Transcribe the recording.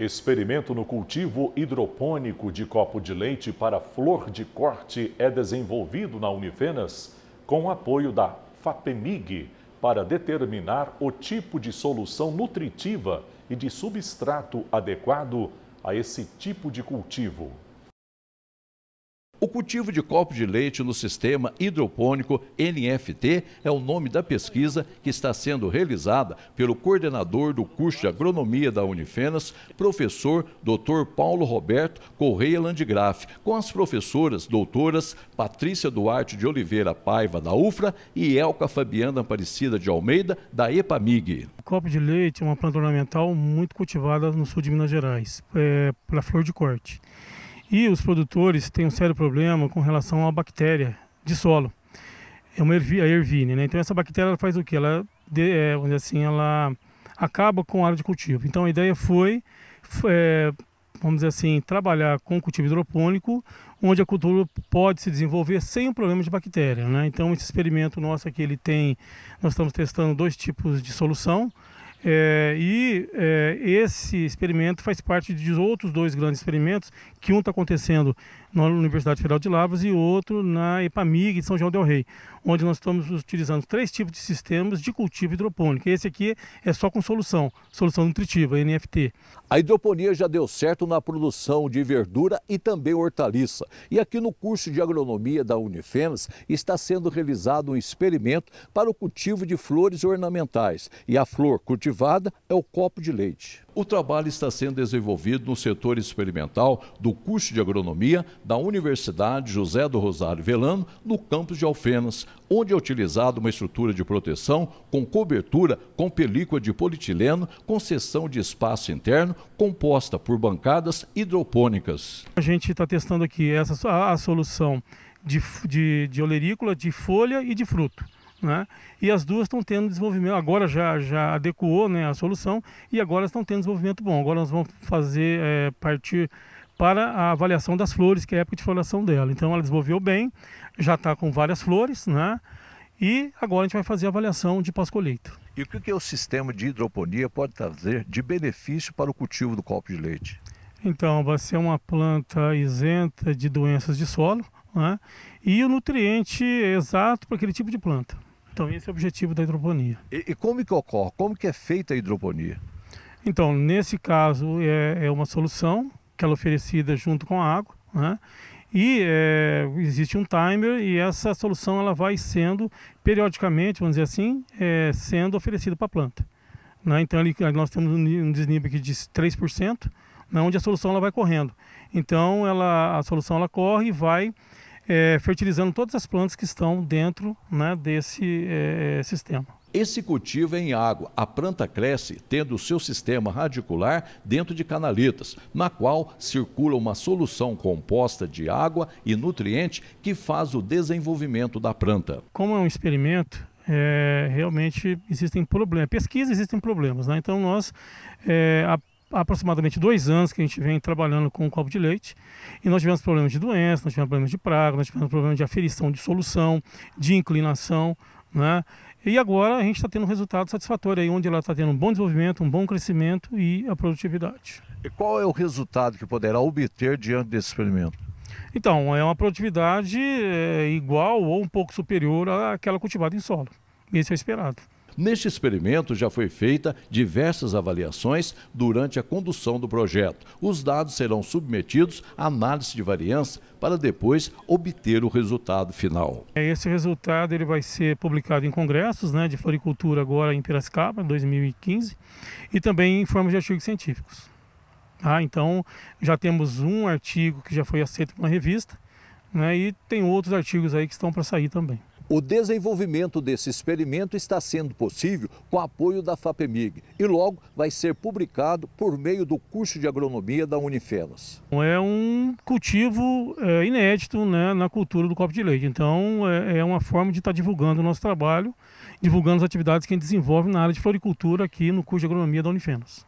Experimento no cultivo hidropônico de copo de leite para flor de corte é desenvolvido na Unifenas com apoio da FAPEMIG para determinar o tipo de solução nutritiva e de substrato adequado a esse tipo de cultivo. O cultivo de copo de leite no sistema hidropônico NFT é o nome da pesquisa que está sendo realizada pelo coordenador do curso de agronomia da Unifenas, professor Dr. Paulo Roberto Correia Landgraf, com as professoras doutoras Patrícia Duarte de Oliveira Paiva da UFRA e Elka Fabiana Aparecida de Almeida da EPAMIG. O copo de leite é uma planta ornamental muito cultivada no sul de Minas Gerais, é, pela flor de corte. E os produtores têm um sério problema com relação à bactéria de solo. É uma ervi, a ervine, né? Então essa bactéria faz o que? Ela, é, assim, ela acaba com a área de cultivo. Então a ideia foi, é, vamos dizer assim, trabalhar com cultivo hidropônico, onde a cultura pode se desenvolver sem o problema de bactéria, né? Então esse experimento nosso aqui, ele tem, nós estamos testando dois tipos de solução. É, e é, esse experimento faz parte de outros dois grandes experimentos, que um está acontecendo na Universidade Federal de Lavras e outro na EPAMIG de São João del Rei, onde nós estamos utilizando três tipos de sistemas de cultivo hidropônico. Esse aqui é só com solução, solução nutritiva, NFT. A hidroponia já deu certo na produção de verdura e também hortaliça. E aqui no curso de agronomia da Unifenas está sendo realizado um experimento para o cultivo de flores ornamentais. E a flor cultivada é o copo de leite. O trabalho está sendo desenvolvido no setor experimental do curso de agronomia da Universidade José do Rosário Velano, no campus de Alfenas, onde é utilizada uma estrutura de proteção com cobertura com película de polietileno, com seção de espaço interno, composta por bancadas hidropônicas. A gente está testando aqui essa a, a solução de, de, de olerícola, de folha e de fruto. Né? E as duas estão tendo desenvolvimento, agora já, já adequou né, a solução e agora estão tendo desenvolvimento bom. Agora nós vamos fazer é, partir para a avaliação das flores, que é a época de floração dela. Então ela desenvolveu bem, já está com várias flores, né? E agora a gente vai fazer a avaliação de pós-colheita. E o que, é o sistema de hidroponia pode trazer de benefício para o cultivo do copo de leite? Então, vai ser uma planta isenta de doenças de solo né? e o nutriente exato para aquele tipo de planta. Então, esse é o objetivo da hidroponia. E, e como que ocorre? Como que é feita a hidroponia? Então, nesse caso, é, é uma solução que ela é oferecida junto com a água, né? e é, existe um timer e essa solução ela vai sendo periodicamente, vamos dizer assim, é, sendo oferecida para a planta. Né? Então ali, nós temos um desnível aqui de 3%, né? onde a solução ela vai correndo. Então ela, a solução ela corre e vai é, fertilizando todas as plantas que estão dentro né, desse é, é, sistema. Esse cultivo é em água. A planta cresce tendo o seu sistema radicular dentro de canaletas, na qual circula uma solução composta de água e nutriente que faz o desenvolvimento da planta. Como é um experimento, é, realmente existem problemas. Pesquisa existem problemas, né? Então nós é, aproximadamente dois anos que a gente vem trabalhando com o copo de leite e nós tivemos problemas de doença, nós tivemos problemas de praga, nós tivemos problemas de aferição de solução, de inclinação, né? E agora a gente está tendo um resultado satisfatório aí, onde ela está tendo um bom desenvolvimento, um bom crescimento e a produtividade. E qual é o resultado que poderá obter diante desse experimento? Então, é uma produtividade é, igual ou um pouco superior àquela cultivada em solo. Esse é o esperado. Neste experimento já foi feita diversas avaliações durante a condução do projeto. Os dados serão submetidos à análise de variância para depois obter o resultado final. É, esse resultado ele vai ser publicado em congressos né, de floricultura agora em Piracicaba, 2015, e também em formas de artigos científicos. Ah, então, já temos um artigo que já foi aceito pela revista né, e tem outros artigos aí que estão para sair também. O desenvolvimento desse experimento está sendo possível com apoio da FAPEMIG e logo vai ser publicado por meio do curso de agronomia da Unifelas. Então, é um cultivo é, inédito né, na cultura do copo de leite, então é, é uma forma de estar tá divulgando o nosso trabalho, divulgando as atividades que a gente desenvolve na área de floricultura aqui no curso de agronomia da Unifelas.